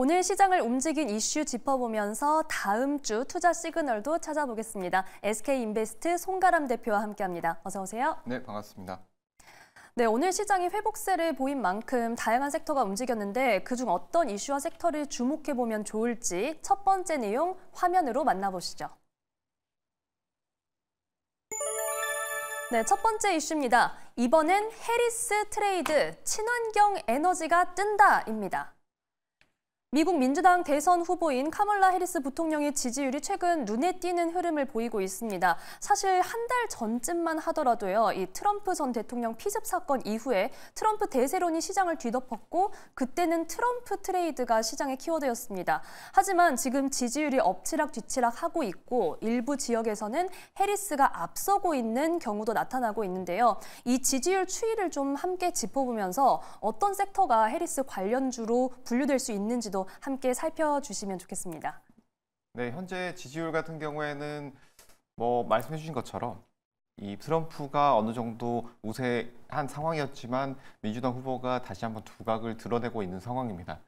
오늘 시장을 움직인 이슈 짚어보면서 다음 주 투자 시그널도 찾아보겠습니다. SK인베스트 송가람 대표와 함께합니다. 어서 오세요. 네, 반갑습니다. 네, 오늘 시장이 회복세를 보인 만큼 다양한 섹터가 움직였는데 그중 어떤 이슈와 섹터를 주목해보면 좋을지 첫 번째 내용 화면으로 만나보시죠. 네, 첫 번째 이슈입니다. 이번엔 해리스 트레이드 친환경 에너지가 뜬다입니다. 미국 민주당 대선 후보인 카멀라 해리스 부통령의 지지율이 최근 눈에 띄는 흐름을 보이고 있습니다. 사실 한 달 전쯤만 하더라도요. 이 트럼프 전 대통령 피습 사건 이후에 트럼프 대세론이 시장을 뒤덮었고 그때는 트럼프 트레이드가 시장의 키워드였습니다. 하지만 지금 지지율이 엎치락뒤치락 하고 있고 일부 지역에서는 해리스가 앞서고 있는 경우도 나타나고 있는데요. 이 지지율 추이를 좀 함께 짚어보면서 어떤 섹터가 해리스 관련주로 분류될 수 있는지도 부분도 함께 살펴주시면 좋겠습니다. 네, 현재 지지율 같은 경우에는 뭐 말씀해 주신 것처럼 이 트럼프가 어느 정도 우세한 상황이었지만 민주당 후보가 다시 한번 두각을 드러내고 있는 상황입니다.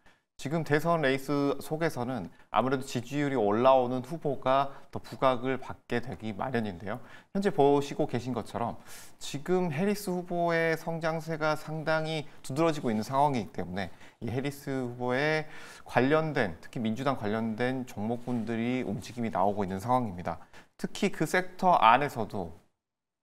지금 대선 레이스 속에서는 아무래도 지지율이 올라오는 후보가 더 부각을 받게 되기 마련인데요. 현재 보시고 계신 것처럼 지금 해리스 후보의 성장세가 상당히 두드러지고 있는 상황이기 때문에 이 해리스 후보에 관련된 특히 민주당 관련된 종목군들이 움직임이 나오고 있는 상황입니다. 특히 그 섹터 안에서도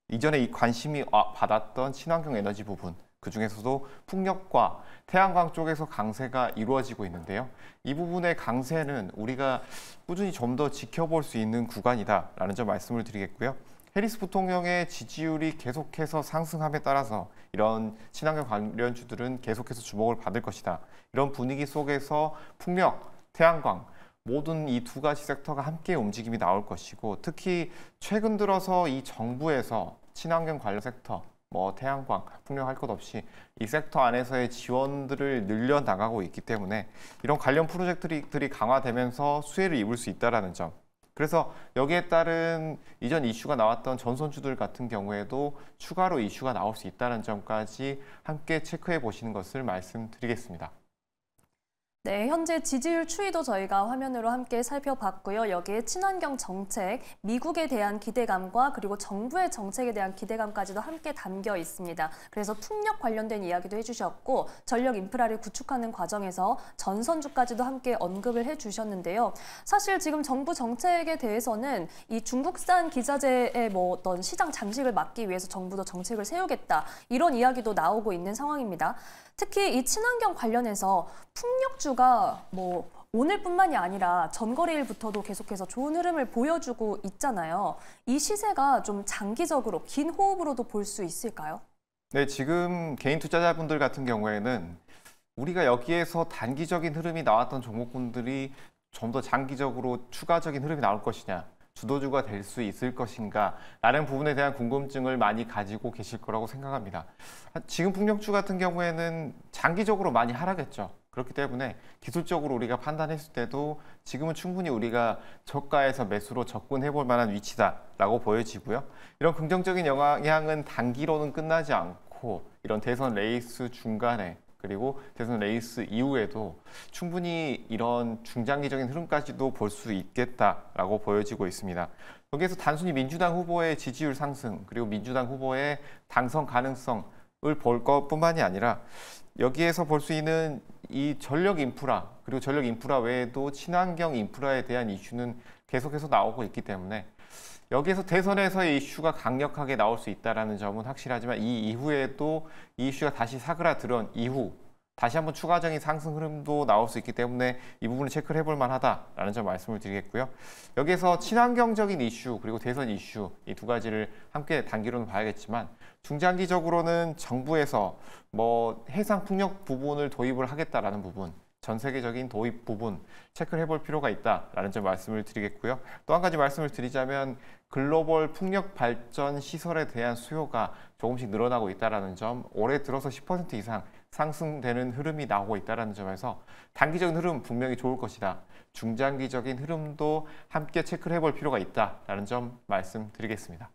이전에 관심이 아, 받았던 친환경 에너지 부분 그중에서도 풍력과 태양광 쪽에서 강세가 이루어지고 있는데요. 이 부분의 강세는 우리가 꾸준히 좀 더 지켜볼 수 있는 구간이다라는 점 말씀을 드리겠고요. 해리스 부통령의 지지율이 계속해서 상승함에 따라서 이런 친환경 관련주들은 계속해서 주목을 받을 것이다. 이런 분위기 속에서 풍력, 태양광, 모든 이 두 가지 섹터가 함께 움직임이 나올 것이고 특히 최근 들어서 이 정부에서 친환경 관련 섹터 뭐 태양광, 풍력 할것 없이 이 섹터 안에서의 지원들을 늘려 나가고 있기 때문에 이런 관련 프로젝트들이 강화되면서 수혜를 입을 수 있다라는 점. 그래서 여기에 따른 이전 이슈가 나왔던 전선주들 같은 경우에도 추가로 이슈가 나올 수 있다는 점까지 함께 체크해 보시는 것을 말씀드리겠습니다. 네, 현재 지지율 추이도 저희가 화면으로 함께 살펴봤고요. 여기에 친환경 정책, 미국에 대한 기대감과 그리고 정부의 정책에 대한 기대감까지도 함께 담겨 있습니다. 그래서 풍력 관련된 이야기도 해주셨고 전력 인프라를 구축하는 과정에서 전선주까지도 함께 언급을 해주셨는데요. 사실 지금 정부 정책에 대해서는 이 중국산 기자재의 뭐 어떤 시장 잠식을 막기 위해서 정부도 정책을 세우겠다 이런 이야기도 나오고 있는 상황입니다. 특히 이 친환경 관련해서 풍력주 선수가 뭐 오늘뿐만이 아니라 전거래일부터도 계속해서 좋은 흐름을 보여주고 있잖아요. 이 시세가 좀 장기적으로 긴 호흡으로도 볼 수 있을까요? 네, 지금 개인 투자자분들 같은 경우에는 우리가 여기에서 단기적인 흐름이 나왔던 종목군들이 좀 더 장기적으로 추가적인 흐름이 나올 것이냐 주도주가 될 수 있을 것인가 라는 부분에 대한 궁금증을 많이 가지고 계실 거라고 생각합니다. 아, 지금 풍력주 같은 경우에는 장기적으로 많이 하락했죠. 그렇기 때문에 기술적으로 우리가 판단했을 때도 지금은 충분히 우리가 저가에서 매수로 접근해 볼 만한 위치다라고 보여지고요. 이런 긍정적인 영향은 단기로는 끝나지 않고 이런 대선 레이스 중간에 그리고 대선 레이스 이후에도 충분히 이런 중장기적인 흐름까지도 볼 수 있겠다라고 보여지고 있습니다. 여기에서 단순히 민주당 후보의 지지율 상승 그리고 민주당 후보의 당선 가능성 을볼 것뿐만이 아니라 여기에서 볼 수 있는 이 전력 인프라 그리고 전력 인프라 외에도 친환경 인프라에 대한 이슈는 계속해서 나오고 있기 때문에 여기에서 대선에서의 이슈가 강력하게 나올 수 있다는 점은 확실하지만 이 이후에도 이 이슈가 다시 사그라들은 이후 다시 한번 추가적인 상승 흐름도 나올 수 있기 때문에 이 부분을 체크를 해볼 만하다라는 점 말씀을 드리겠고요. 여기에서 친환경적인 이슈 그리고 대선 이슈 이 두 가지를 함께 단기로는 봐야겠지만 중장기적으로는 정부에서 뭐 해상 풍력 부분을 도입을 하겠다라는 부분 전 세계적인 도입 부분 체크를 해볼 필요가 있다라는 점 말씀을 드리겠고요. 또 한 가지 말씀을 드리자면 글로벌 풍력 발전 시설에 대한 수요가 조금씩 늘어나고 있다는점 올해 들어서 10% 이상 상승되는 흐름이 나오고 있다는 점에서 단기적인 흐름 은 분명히 좋을 것이다. 중장기적인 흐름도 함께 체크를 해 볼 필요가 있다라는 점 말씀드리겠습니다.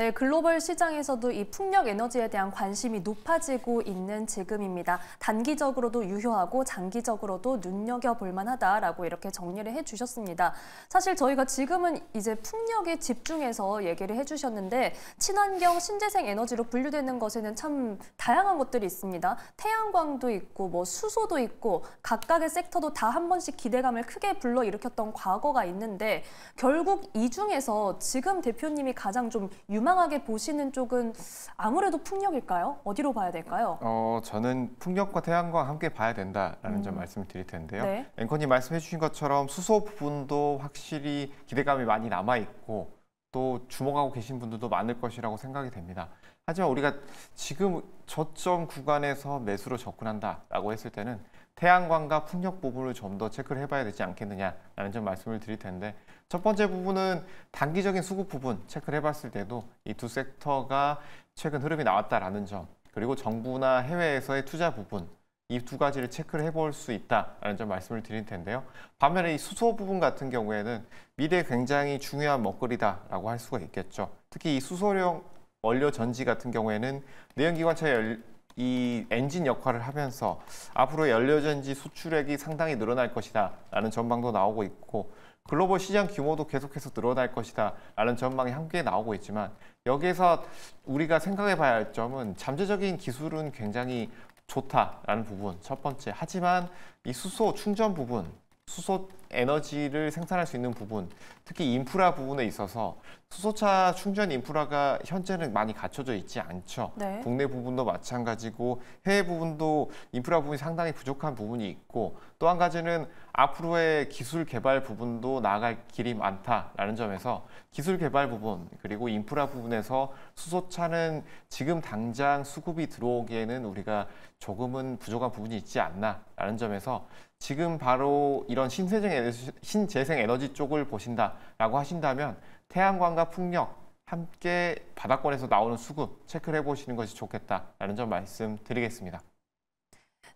네, 글로벌 시장에서도 이 풍력 에너지에 대한 관심이 높아지고 있는 지금입니다. 단기적으로도 유효하고 장기적으로도 눈여겨 볼 만하다라고 이렇게 정리를 해 주셨습니다. 사실 저희가 지금은 이제 풍력에 집중해서 얘기를 해 주셨는데 친환경 신재생 에너지로 분류되는 것에는 참 다양한 것들이 있습니다. 태양광도 있고 뭐 수소도 있고 각각의 섹터도 다 한 번씩 기대감을 크게 불러일으켰던 과거가 있는데 결국 이 중에서 지금 대표님이 가장 좀 유망 완만하게 보시는 쪽은 아무래도 풍력일까요? 어디로 봐야 될까요? 어, 저는 풍력과 태양과 함께 봐야 된다라는 음. 점 말씀을 드릴 텐데요. 네. 앵커님 말씀해 주신 것처럼 수소 부분도 확실히 기대감이 많이 남아 있고 또 주목하고 계신 분들도 많을 것이라고 생각이 됩니다. 하지만 우리가 지금 저점 구간에서 매수로 접근한다라고 했을 때는 태양광과 풍력 부분을 좀 더 체크를 해봐야 되지 않겠느냐라는 점 말씀을 드릴 텐데 첫 번째 부분은 단기적인 수급 부분 체크를 해봤을 때도 이 두 섹터가 최근 흐름이 나왔다라는 점 그리고 정부나 해외에서의 투자 부분 이 두 가지를 체크를 해볼 수 있다라는 점 말씀을 드릴 텐데요. 반면에 이 수소 부분 같은 경우에는 미래에 굉장히 중요한 먹거리다라고 할 수가 있겠죠. 특히 이 수소령 원료 전지 같은 경우에는 내연기관차 의이 엔진 역할을 하면서 앞으로 연료전지 수출액이 상당히 늘어날 것이다 라는 전망도 나오고 있고 글로벌 시장 규모도 계속해서 늘어날 것이다 라는 전망이 함께 나오고 있지만 여기에서 우리가 생각해 봐야 할 점은 잠재적인 기술은 굉장히 좋다라는 부분 첫 번째 하지만 이 수소 충전 부분 수소 에너지를 생산할 수 있는 부분 특히 인프라 부분에 있어서 수소차 충전 인프라가 현재는 많이 갖춰져 있지 않죠. 네. 국내 부분도 마찬가지고 해외 부분도 인프라 부분이 상당히 부족한 부분이 있고 또 한 가지는 앞으로의 기술 개발 부분도 나아갈 길이 많다라는 점에서 기술 개발 부분 그리고 인프라 부분에서 수소차는 지금 당장 수급이 들어오기에는 우리가 조금은 부족한 부분이 있지 않나라는 점에서 지금 바로 이런 신재생 에너지, 신재생 에너지 쪽을 보신다 라고 하신다면 태양광과 풍력 함께 바닷권에서 나오는 수급 체크를 해보시는 것이 좋겠다라는 점 말씀드리겠습니다.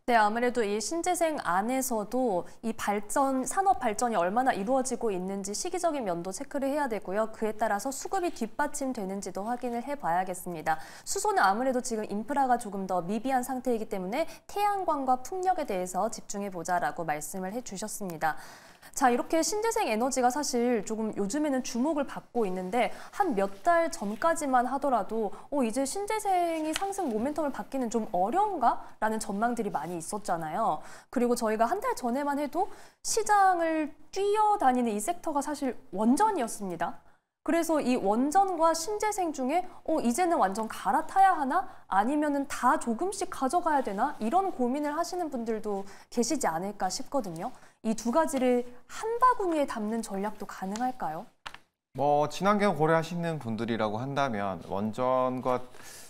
네, 아무래도 이 신재생 안에서도 이 발전, 산업 발전이 얼마나 이루어지고 있는지 시기적인 면도 체크를 해야 되고요. 그에 따라서 수급이 뒷받침되는지도 확인을 해봐야겠습니다. 수소는 아무래도 지금 인프라가 조금 더 미비한 상태이기 때문에 태양광과 풍력에 대해서 집중해보자라고 말씀을 해주셨습니다. 자, 이렇게 신재생 에너지가 사실 조금 요즘에는 주목을 받고 있는데 한 몇 달 전까지만 하더라도 어, 이제 신재생이 상승 모멘텀을 받기는 좀 어려운가? 라는 전망들이 많이 있었잖아요. 그리고 저희가 한 달 전에만 해도 시장을 뛰어다니는 이 섹터가 사실 원전이었습니다. 그래서 이 원전과 신재생 중에 어 이제는 완전 갈아타야 하나 아니면은 다 조금씩 가져가야 되나 이런 고민을 하시는 분들도 계시지 않을까 싶거든요. 이 두 가지를 한 바구니에 담는 전략도 가능할까요? 뭐 친환경 고려하시는 분들이라고 한다면 원전과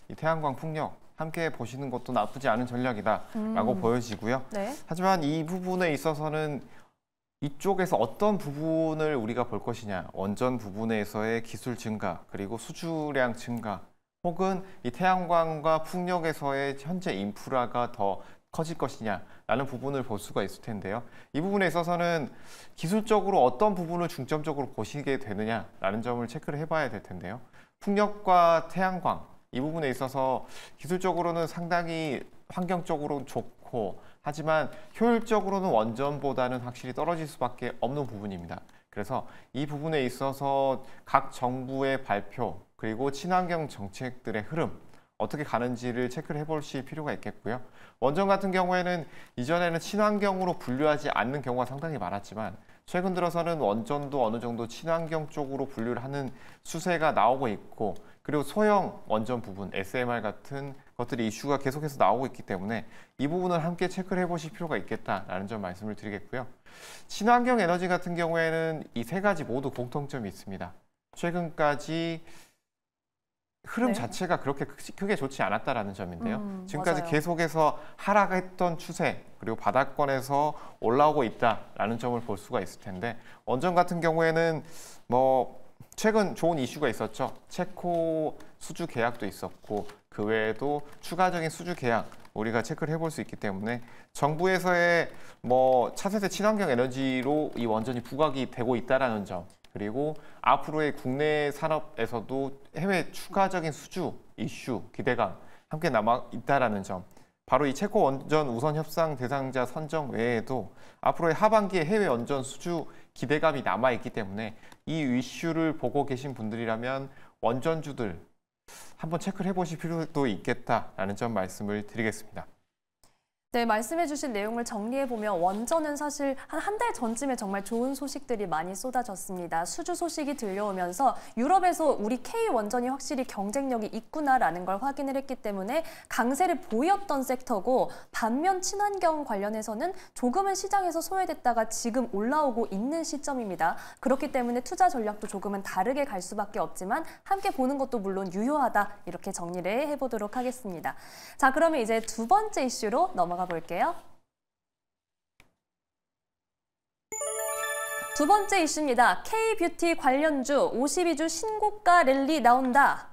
이 태양광 풍력 함께 보시는 것도 나쁘지 않은 전략이다라고 음. 보여지고요. 네. 하지만 이 부분에 있어서는 이쪽에서 어떤 부분을 우리가 볼 것이냐 원전 부분에서의 기술 증가 그리고 수주량 증가 혹은 이 태양광과 풍력에서의 현재 인프라가 더 커질 것이냐라는 부분을 볼 수가 있을 텐데요. 이 부분에 있어서는 기술적으로 어떤 부분을 중점적으로 보시게 되느냐라는 점을 체크를 해봐야 될 텐데요. 풍력과 태양광 이 부분에 있어서 기술적으로는 상당히 환경적으로 좋고 않고 하지만 효율적으로는 원전보다는 확실히 떨어질 수밖에 없는 부분입니다. 그래서 이 부분에 있어서 각 정부의 발표 그리고 친환경 정책들의 흐름 어떻게 가는지를 체크를 해보실 필요가 있겠고요. 원전 같은 경우에는 이전에는 친환경으로 분류하지 않는 경우가 상당히 많았지만 최근 들어서는 원전도 어느 정도 친환경 쪽으로 분류를 하는 수세가 나오고 있고 그리고 소형 원전 부분, SMR 같은 것들이 이슈가 계속해서 나오고 있기 때문에 이 부분을 함께 체크를 해보실 필요가 있겠다라는 점 말씀을 드리겠고요. 친환경 에너지 같은 경우에는 이 세 가지 모두 공통점이 있습니다. 최근까지 흐름 네. 자체가 그렇게 크게 좋지 않았다라는 점인데요. 음, 지금까지 맞아요. 계속해서 하락했던 추세 그리고 바닥권에서 올라오고 있다라는 점을 볼 수가 있을 텐데 원전 같은 경우에는 뭐 최근 좋은 이슈가 있었죠. 체코 수주 계약도 있었고 그 외에도 추가적인 수주 계약 우리가 체크를 해볼 수 있기 때문에 정부에서의 뭐 차세대 친환경 에너지로 이 원전이 부각이 되고 있다라는 점 그리고 앞으로의 국내 산업에서도 해외 추가적인 수주 이슈 기대감 함께 남아 있다라는 점 바로 이 체코 원전 우선 협상 대상자 선정 외에도 앞으로의 하반기에 해외 원전 수주 기대감이 남아 있기 때문에 이 이슈를 보고 계신 분들이라면 원전주들 한번 체크를 해보실 필요도 있겠다라는 점 말씀을 드리겠습니다. 네, 말씀해주신 내용을 정리해보면 원전은 사실 한 한 달 전쯤에 정말 좋은 소식들이 많이 쏟아졌습니다. 수주 소식이 들려오면서 유럽에서 우리 K원전이 확실히 경쟁력이 있구나라는 걸 확인을 했기 때문에 강세를 보였던 섹터고 반면 친환경 관련해서는 조금은 시장에서 소외됐다가 지금 올라오고 있는 시점입니다. 그렇기 때문에 투자 전략도 조금은 다르게 갈 수밖에 없지만 함께 보는 것도 물론 유효하다 이렇게 정리를 해보도록 하겠습니다. 자, 그러면 이제 두 번째 이슈로 넘어가 볼게요. 두 번째 이슈입니다. K-뷰티 관련주 52주 신고가 랠리 나온다.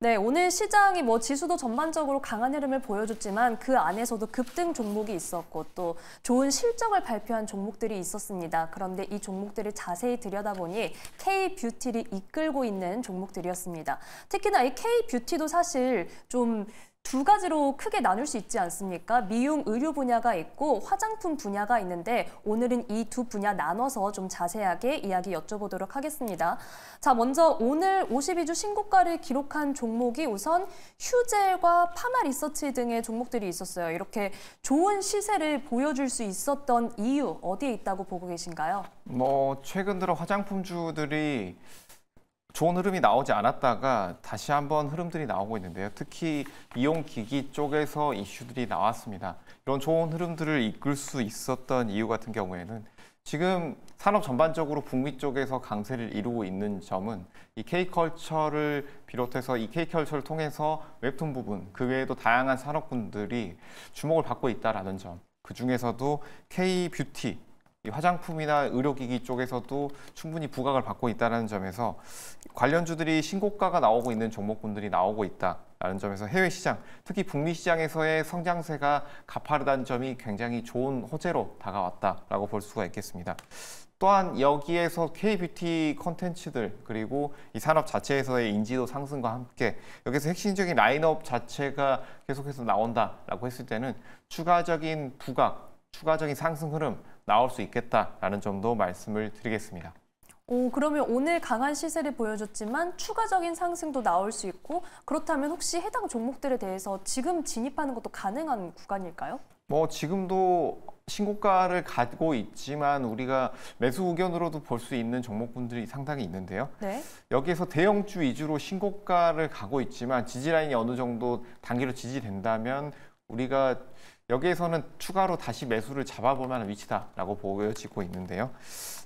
네, 오늘 시장이 뭐 지수도 전반적으로 강한 흐름을 보여줬지만 그 안에서도 급등 종목이 있었고 또 좋은 실적을 발표한 종목들이 있었습니다. 그런데 이 종목들을 자세히 들여다보니 K-뷰티를 이끌고 있는 종목들이었습니다. 특히나 이 K-뷰티도 사실 좀두 가지로 크게 나눌 수 있지 않습니까? 미용 의류 분야가 있고 화장품 분야가 있는데 오늘은 이 두 분야 나눠서 좀 자세하게 이야기 여쭤보도록 하겠습니다. 자, 먼저 오늘 52주 신고가를 기록한 종목이 우선 휴젤과 파마 리서치 등의 종목들이 있었어요. 이렇게 좋은 시세를 보여줄 수 있었던 이유 어디에 있다고 보고 계신가요? 뭐 최근 들어 화장품주들이 좋은 흐름이 나오지 않았다가 다시 한번 흐름들이 나오고 있는데요. 특히 이용기기 쪽에서 이슈들이 나왔습니다. 이런 좋은 흐름들을 이끌 수 있었던 이유 같은 경우에는 지금 산업 전반적으로 북미 쪽에서 강세를 이루고 있는 점은 이 K컬처를 비롯해서 이 K컬처를 통해서 웹툰 부분, 그 외에도 다양한 산업군들이 주목을 받고 있다는 점. 그중에서도 K뷰티, 화장품이나 의료기기 쪽에서도 충분히 부각을 받고 있다는 점에서 관련주들이 신고가가 나오고 있는 종목군들이 나오고 있다라는 점에서 해외 시장, 특히 북미 시장에서의 성장세가 가파르다는 점이 굉장히 좋은 호재로 다가왔다라고 볼 수가 있겠습니다. 또한 여기에서 K-뷰티 컨텐츠들 그리고 이 산업 자체에서의 인지도 상승과 함께 여기서 핵심적인 라인업 자체가 계속해서 나온다라 했을 때는 추가적인 부각, 추가적인 상승 흐름 나올 수 있겠다라는 점도 말씀을 드리겠습니다. 오, 그러면 오늘 강한 시세를 보여줬지만 추가적인 상승도 나올 수 있고 그렇다면 혹시 해당 종목들에 대해서 지금 진입하는 것도 가능한 구간일까요? 뭐 지금도 신고가를 가고 있지만 우리가 매수 의견으로도 볼 수 있는 종목분들이 상당히 있는데요. 네. 여기에서 대형주 위주로 신고가를 가고 있지만 지지라인이 어느 정도 단기로 지지된다면 우리가 여기에서는 추가로 다시 매수를 잡아볼 만한 위치다라고 보여지고 있는데요.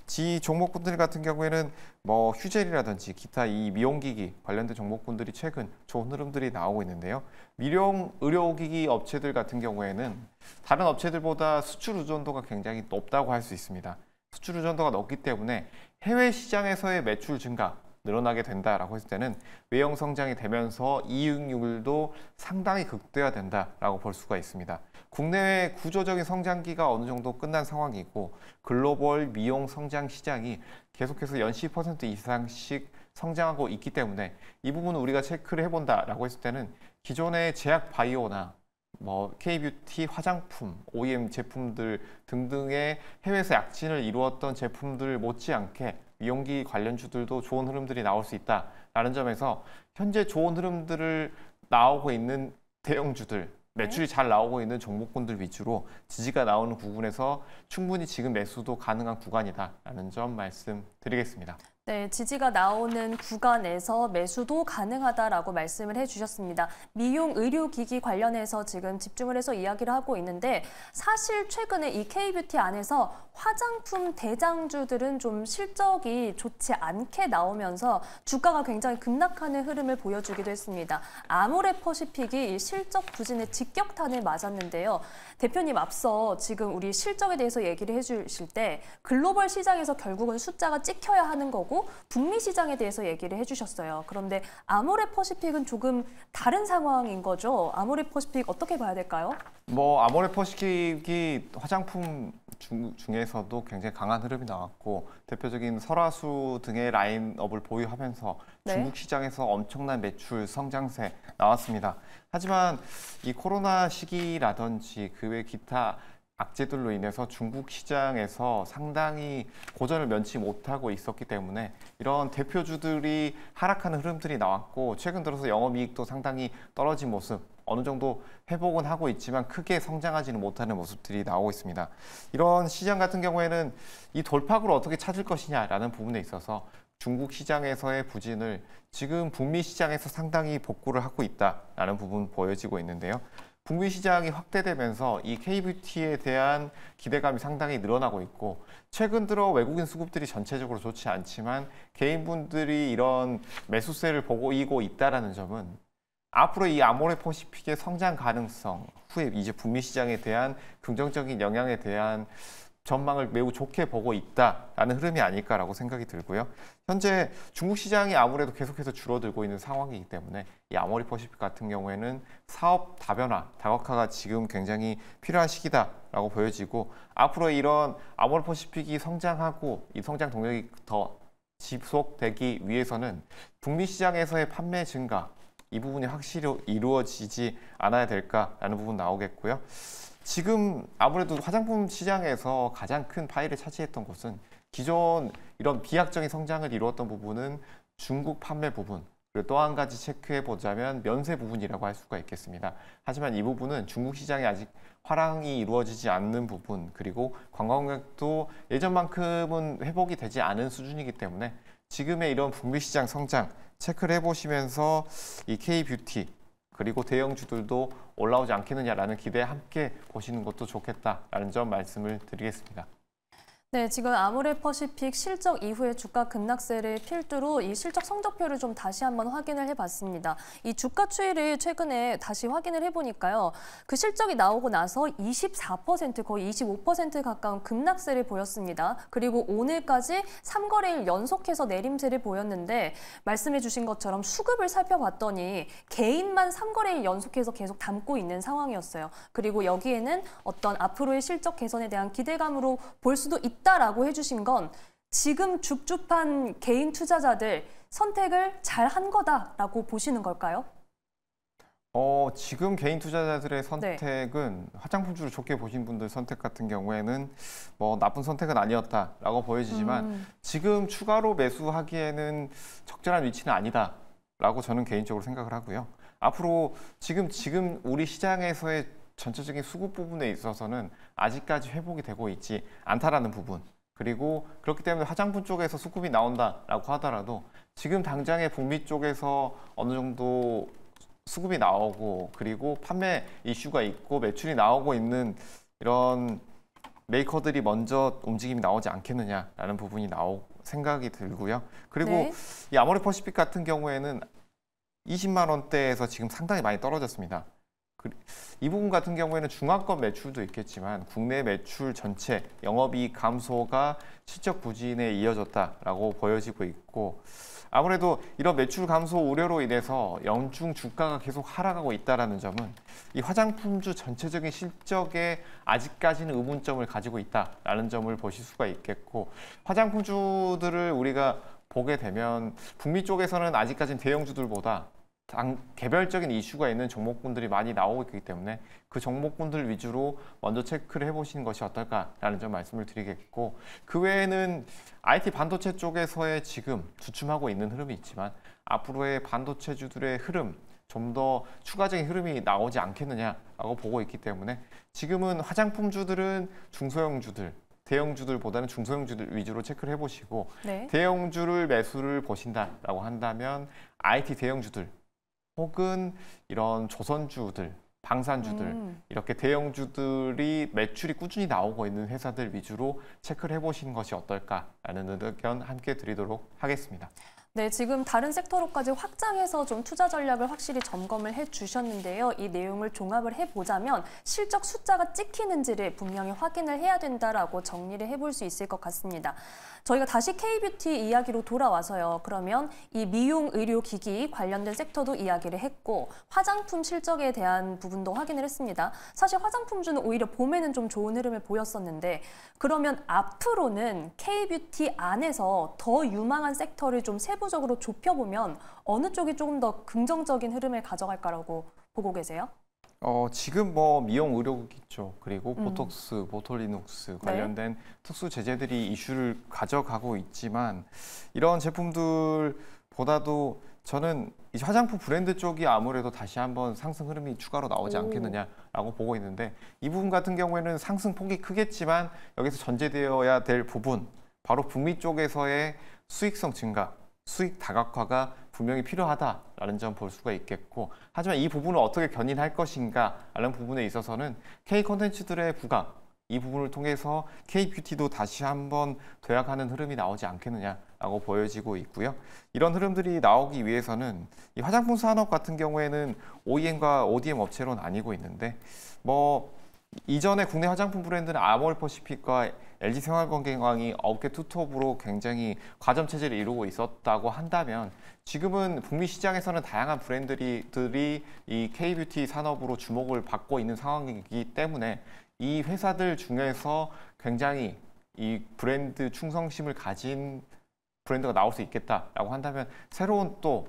지 종목분들 같은 경우에는 뭐 휴젤이라든지 기타 이 미용기기 관련된 종목분들이 최근 좋은 흐름들이 나오고 있는데요. 미용 의료기기 업체들 같은 경우에는 다른 업체들보다 수출 의존도가 굉장히 높다고 할 수 있습니다. 수출 의존도가 높기 때문에 해외 시장에서의 매출 증가 늘어나게 된다라고 했을 때는 외형 성장이 되면서 이익률도 상당히 극대화된다라고 볼 수가 있습니다. 국내외 구조적인 성장기가 어느 정도 끝난 상황이고 글로벌 미용 성장 시장이 계속해서 연 10% 이상씩 성장하고 있기 때문에 이 부분은 우리가 체크를 해본다라고 했을 때는 기존의 제약 바이오나 뭐 K뷰티 화장품, OEM 제품들 등등의 해외에서 약진을 이루었던 제품들 못지않게 미용기 관련주들도 좋은 흐름들이 나올 수 있다라는 점에서 현재 좋은 흐름들을 나오고 있는 대형주들 네. 매출이 잘 나오고 있는 종목군들 위주로 지지가 나오는 부분에서 충분히 지금 매수도 가능한 구간이다라는 점 말씀드리겠습니다. 네, 지지가 나오는 구간에서 매수도 가능하다라고 말씀을 해주셨습니다. 미용 의료기기 관련해서 지금 집중을 해서 이야기를 하고 있는데 사실 최근에 이 K뷰티 안에서 화장품 대장주들은 좀 실적이 좋지 않게 나오면서 주가가 굉장히 급락하는 흐름을 보여주기도 했습니다. 아모레퍼시픽이 실적 부진의 직격탄을 맞았는데요. 대표님 앞서 지금 우리 실적에 대해서 얘기를 해주실 때 글로벌 시장에서 결국은 숫자가 찍혀야 하는 거고 북미 시장에 대해서 얘기를 해주셨어요. 그런데 아모레퍼시픽은 조금 다른 상황인 거죠. 아모레퍼시픽 어떻게 봐야 될까요? 뭐 아모레퍼시기 화장품 중, 에서도 굉장히 강한 흐름이 나왔고 대표적인 설화수 등의 라인업을 보유하면서 네. 중국 시장에서 엄청난 매출 성장세 나왔습니다. 하지만 이 코로나 시기라든지 그 외 기타 악재들로 인해서 중국 시장에서 상당히 고전을 면치 못하고 있었기 때문에 이런 대표주들이 하락하는 흐름들이 나왔고 최근 들어서 영업이익도 상당히 떨어진 모습 어느 정도 회복은 하고 있지만 크게 성장하지는 못하는 모습들이 나오고 있습니다. 이런 시장 같은 경우에는 이 돌파구를 어떻게 찾을 것이냐라는 부분에 있어서 중국 시장에서의 부진을 지금 북미 시장에서 상당히 복구를 하고 있다라는 부분 보여지고 있는데요. 북미 시장이 확대되면서 이 k b t 에 대한 기대감이 상당히 늘어나고 있고 최근 들어 외국인 수급들이 전체적으로 좋지 않지만 개인분들이 이런 매수세를 보고 이고 있다라는 점은 앞으로 이 아모레퍼시픽의 성장 가능성 후에 이제 북미 시장에 대한 긍정적인 영향에 대한 전망을 매우 좋게 보고 있다라는 흐름이 아닐까라고 생각이 들고요. 현재 중국 시장이 아무래도 계속해서 줄어들고 있는 상황이기 때문에 이 아모리 퍼시픽 같은 경우에는 사업 다변화, 다각화가 지금 굉장히 필요한 시기다라고 보여지고 앞으로 이런 아모리 퍼시픽이 성장하고 이 성장 동력이 더 지속되기 위해서는 북미 시장에서의 판매 증가 이 부분이 확실히 이루어지지 않아야 될까라는 부분 나오겠고요. 지금 아무래도 화장품 시장에서 가장 큰 파일을 차지했던 곳은 기존 이런 비약적인 성장을 이루었던 부분은 중국 판매 부분 그리고 또 한 가지 체크해 보자면 면세 부분이라고 할 수가 있겠습니다. 하지만 이 부분은 중국 시장에 아직 화랑이 이루어지지 않는 부분 그리고 관광객도 예전만큼은 회복이 되지 않은 수준이기 때문에 지금의 이런 북미 시장 성장 체크를 해보시면서 이 K 뷰티 그리고 대형주들도 올라오지 않겠느냐라는 기대에 함께 보시는 것도 좋겠다라는 점 말씀을 드리겠습니다. 네, 지금 아모레퍼시픽 실적 이후에 주가 급락세를 필두로 이 실적 성적표를 좀 다시 한번 확인을 해봤습니다. 이 주가 추이를 최근에 다시 확인을 해보니까요. 그 실적이 나오고 나서 24% 거의 25% 가까운 급락세를 보였습니다. 그리고 오늘까지 3거래일 연속해서 내림세를 보였는데 말씀해주신 것처럼 수급을 살펴봤더니 개인만 3거래일 연속해서 계속 담고 있는 상황이었어요. 그리고 여기에는 어떤 앞으로의 실적 개선에 대한 기대감으로 볼 수도 있다. 있다라고 해주신 건 지금 줍줍한 개인 투자자들 선택을 잘 한 거다라고 보시는 걸까요? 어, 지금 개인 투자자들의 네. 선택은 네. 화장품주를 좋게 보신 분들 선택 같은 경우에는 뭐 나쁜 선택은 아니었다라고 보여지지만 음. 지금 추가로 매수하기에는 적절한 위치는 아니다라고 저는 개인적으로 생각을 하고요. 앞으로 지금 지금 우리 시장에서의 전체적인 수급 부분에 있어서는 아직까지 회복이 되고 있지 않다라는 부분 그리고 그렇기 때문에 화장품 쪽에서 수급이 나온다라고 하더라도 지금 당장의 북미 쪽에서 어느 정도 수급이 나오고 그리고 판매 이슈가 있고 매출이 나오고 있는 이런 메이커들이 먼저 움직임이 나오지 않겠느냐라는 부분이 나오 생각이 들고요. 그리고 네. 이 아모레 퍼시픽 같은 경우에는 20만 원대에서 지금 상당히 많이 떨어졌습니다. 이 부분 같은 경우에는 중화권 매출도 있겠지만 국내 매출 전체 영업이 감소가 실적 부진에 이어졌다라고 보여지고 있고 아무래도 이런 매출 감소 우려로 인해서 영중 주가가 계속 하락하고 있다는 점은 이 화장품주 전체적인 실적에 아직까지는 의문점을 가지고 있다라는 점을 보실 수가 있겠고 화장품주들을 우리가 보게 되면 북미 쪽에서는 아직까지는 대형주들보다 당, 개별적인 이슈가 있는 종목군들이 많이 나오고 있기 때문에 그 종목군들 위주로 먼저 체크를 해보시는 것이 어떨까라는 점 말씀을 드리겠고 그 외에는 IT 반도체 쪽에서의 지금 주춤하고 있는 흐름이 있지만 앞으로의 반도체주들의 흐름 좀 더 추가적인 흐름이 나오지 않겠느냐라고 보고 있기 때문에 지금은 화장품주들은 중소형주들 대형주들보다는 중소형주들 위주로 체크를 해보시고 네. 대형주를 매수를 보신다라고 한다면 IT 대형주들 혹은 이런 조선주들, 방산주들 음. 이렇게 대형주들이 매출이 꾸준히 나오고 있는 회사들 위주로 체크를 해보시는 것이 어떨까라는 의견 함께 드리도록 하겠습니다. 네, 지금 다른 섹터로까지 확장해서 좀 투자 전략을 확실히 점검을 해 주셨는데요. 이 내용을 종합을 해보자면 실적 숫자가 찍히는지를 분명히 확인을 해야 된다라고 정리를 해 볼 수 있을 것 같습니다. 저희가 다시 K-뷰티 이야기로 돌아와서요. 그러면 이 미용 의료기기 관련된 섹터도 이야기를 했고 화장품 실적에 대한 부분도 확인을 했습니다. 사실 화장품주는 오히려 봄에는 좀 좋은 흐름을 보였었는데 그러면 앞으로는 K-뷰티 안에서 더 유망한 섹터를 좀세 부 세부적으로 좁혀보면 어느 쪽이 조금 더 긍정적인 흐름을 가져갈까라고 보고 계세요? 어, 지금 뭐 미용 의료국 있 그리고 음. 보톡스, 보톨리눅스 네. 관련된 네. 특수 제재들이 이슈를 가져가고 있지만 이런 제품들보다도 저는 화장품 브랜드 쪽이 아무래도 다시 한번 상승 흐름이 추가로 나오지 오. 않겠느냐라고 보고 있는데 이 부분 같은 경우에는 상승 폭이 크겠지만 여기서 전제되어야 될 부분 바로 북미 쪽에서의 수익성 증가 수익 다각화가 분명히 필요하다라는 점 볼 수가 있겠고 하지만 이 부분을 어떻게 견인할 것인가라는 부분에 있어서는 K 콘텐츠들의 부각 이 부분을 통해서 K-뷰티도 다시 한번 도약하는 흐름이 나오지 않겠느냐라고 보여지고 있고요. 이런 흐름들이 나오기 위해서는 이 화장품 산업 같은 경우에는 OEM과 ODM 업체로 나뉘고 있는데 뭐 이전에 국내 화장품 브랜드는 아모레퍼시픽과 LG 생활건강이 업계 투톱으로 굉장히 과점 체제를 이루고 있었다고 한다면 지금은 북미 시장에서는 다양한 브랜드들이 이 K-뷰티 산업으로 주목을 받고 있는 상황이기 때문에 이 회사들 중에서 굉장히 이 브랜드 충성심을 가진 브랜드가 나올 수 있겠다라고 한다면 새로운 또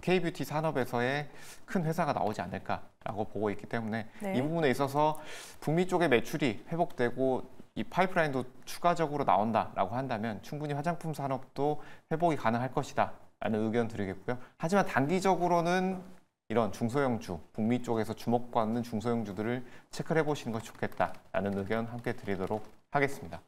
K-뷰티 산업에서의 큰 회사가 나오지 않을까라고 보고 있기 때문에 네. 이 부분에 있어서 북미 쪽의 매출이 회복되고 이 파이프라인도 추가적으로 나온다라고 한다면 충분히 화장품 산업도 회복이 가능할 것이다 라는 의견 드리겠고요. 하지만 단기적으로는 이런 중소형주, 북미 쪽에서 주목받는 중소형주들을 체크해 보시는 것이 좋겠다라는 의견 함께 드리도록 하겠습니다.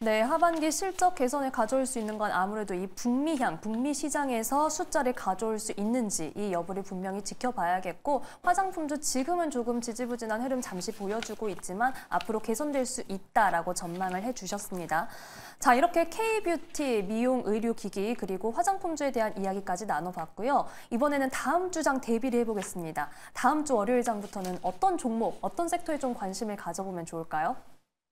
네, 하반기 실적 개선을 가져올 수 있는 건 아무래도 이 북미향, 북미 시장에서 숫자를 가져올 수 있는지 이 여부를 분명히 지켜봐야겠고 화장품도 지금은 조금 지지부진한 흐름 잠시 보여주고 있지만 앞으로 개선될 수 있다라고 전망을 해주셨습니다. 자, 이렇게 K-뷰티, 미용, 의료기기 그리고 화장품주에 대한 이야기까지 나눠봤고요. 이번에는 다음 주장 대비를 해보겠습니다. 다음 주 월요일 장부터는 어떤 종목, 어떤 섹터에 좀 관심을 가져보면 좋을까요?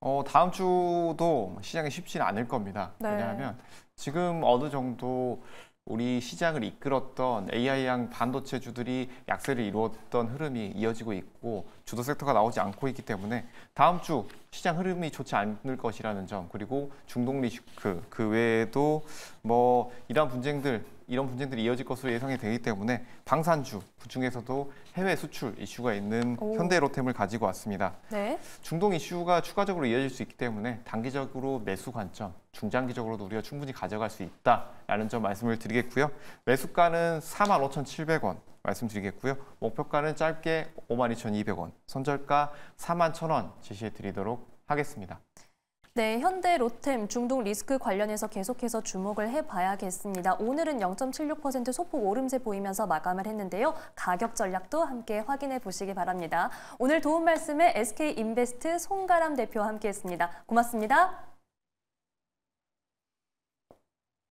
어, 다음 주도 시장이 쉽지는 않을 겁니다. 네. 왜냐하면 지금 어느 정도 우리 시장을 이끌었던 AI향 반도체주들이 약세를 이루었던 흐름이 이어지고 있고 주도 섹터가 나오지 않고 있기 때문에 다음 주 시장 흐름이 좋지 않을 것이라는 점 그리고 중동 리스크 그 외에도 뭐 이러한 분쟁들 이런 분쟁들이 이어질 것으로 예상이 되기 때문에 방산주 그 중에서도 해외 수출 이슈가 있는 오. 현대로템을 가지고 왔습니다. 네. 중동 이슈가 추가적으로 이어질 수 있기 때문에 단기적으로 매수 관점 중장기적으로도 우리가 충분히 가져갈 수 있다라는 점 말씀을 드리겠고요. 매수가는 45,700원 말씀드리겠고요. 목표가는 짧게 52,200원, 선절가 41,000원 제시해 드리도록 하겠습니다. 네, 현대 로템 중동 리스크 관련해서 계속해서 주목을 해봐야겠습니다. 오늘은 0.76% 소폭 오름세 보이면서 마감을 했는데요. 가격 전략도 함께 확인해 보시기 바랍니다. 오늘 도움 말씀에 SK인베스트 송가람 대표와 함께했습니다. 고맙습니다.